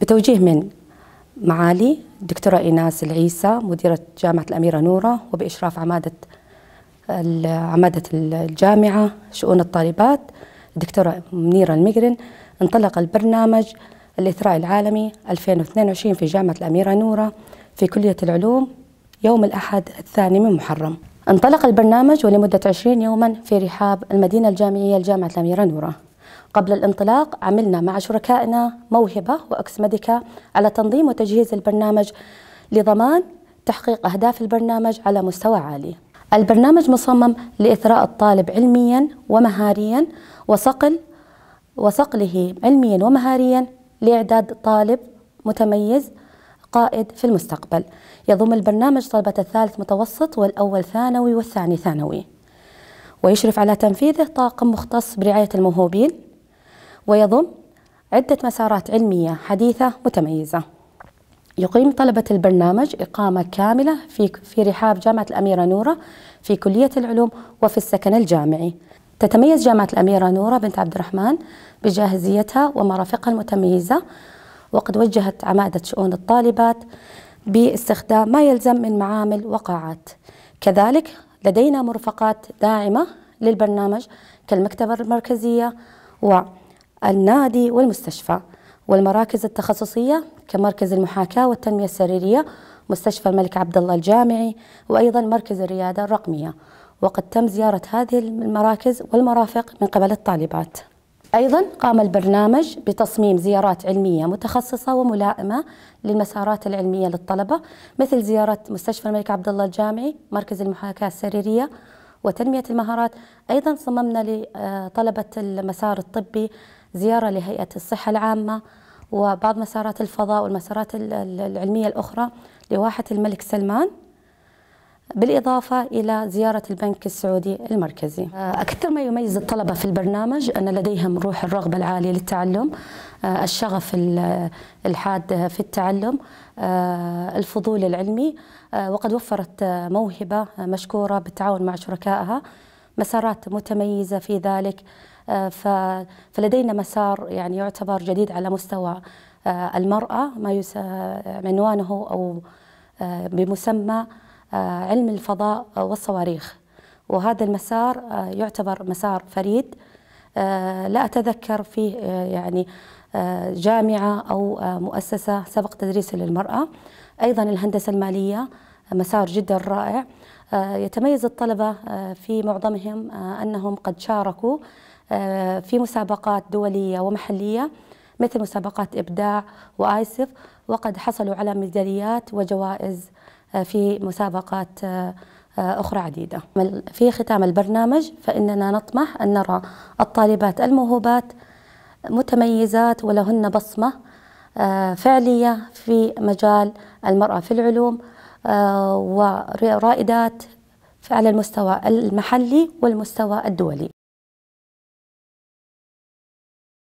بتوجيه من معالي الدكتورة إيناس العيسى مديرة جامعة الأميرة نورة وبإشراف عمادة عمادة الجامعة شؤون الطالبات الدكتورة منيرة المقرن انطلق البرنامج الإثراء العالمي 2022 في جامعة الأميرة نورة في كلية العلوم يوم الأحد الثاني من محرم انطلق البرنامج ولمدة 20 يوما في رحاب المدينة الجامعية لجامعة الأميرة نورة قبل الانطلاق عملنا مع شركائنا موهبة وأكس ميديكا على تنظيم وتجهيز البرنامج لضمان تحقيق أهداف البرنامج على مستوى عالي البرنامج مصمم لإثراء الطالب علميا ومهاريا وصقل وصقله علميا ومهاريا لإعداد طالب متميز قائد في المستقبل يضم البرنامج طلبة الثالث متوسط والأول ثانوي والثاني ثانوي ويشرف على تنفيذه طاقم مختص برعاية الموهوبين ويضم عدة مسارات علمية حديثة متميزة يقيم طلبة البرنامج إقامة كاملة في, في رحاب جامعة الأميرة نورة في كلية العلوم وفي السكن الجامعي تتميز جامعة الأميرة نورة بنت عبد الرحمن بجاهزيتها ومرافقها المتميزة وقد وجهت عمادة شؤون الطالبات باستخدام ما يلزم من معامل وقاعات كذلك لدينا مرفقات داعمة للبرنامج كالمكتبة المركزية والنادي والمستشفى والمراكز التخصصية كمركز المحاكاة والتنمية السريرية مستشفى الملك عبد الله الجامعي وأيضا مركز الريادة الرقمية وقد تم زيارة هذه المراكز والمرافق من قبل الطالبات أيضا قام البرنامج بتصميم زيارات علمية متخصصة وملائمة للمسارات العلمية للطلبة مثل زيارة مستشفى الملك عبد الله الجامعي، مركز المحاكاة السريرية، وتنمية المهارات أيضا صممنا لطلبة المسار الطبي زيارة لهيئة الصحة العامة وبعض مسارات الفضاء والمسارات العلمية الأخرى لواحة الملك سلمان بالإضافة إلى زيارة البنك السعودي المركزي آه، أكثر ما يميز الطلبة في البرنامج أن لديهم روح الرغبة العالية للتعلم آه، الشغف الحاد في التعلم آه، الفضول العلمي وقد وفرت موهبة مشكورة بالتعاون مع شركائها مسارات متميزة في ذلك فلدينا مسار يعني يعتبر جديد على مستوى المرأة ما عنوانه أو بمسمى آه، علم الفضاء والصواريخ وهذا المسار آه، يعتبر مسار فريد آه، لا أتذكر فيه يعني جامعة أو مؤسسة سبق تدريس للمرأة أيضا الهندسة المالية مسار جدا رائع يتميز الطلبة في معظمهم أنهم قد شاركوا في مسابقات دولية ومحلية مثل مسابقات إبداع وآيسف وقد حصلوا على ميداليات وجوائز آه، في مسابقات آه، آه، أخرى عديدة في ختام البرنامج فإننا نطمح أن نرى الطالبات الموهوبات متميزات ولهن بصمة فعلية في مجال المرأة في العلوم ورائدات على المستوى المحلي والمستوى الدولي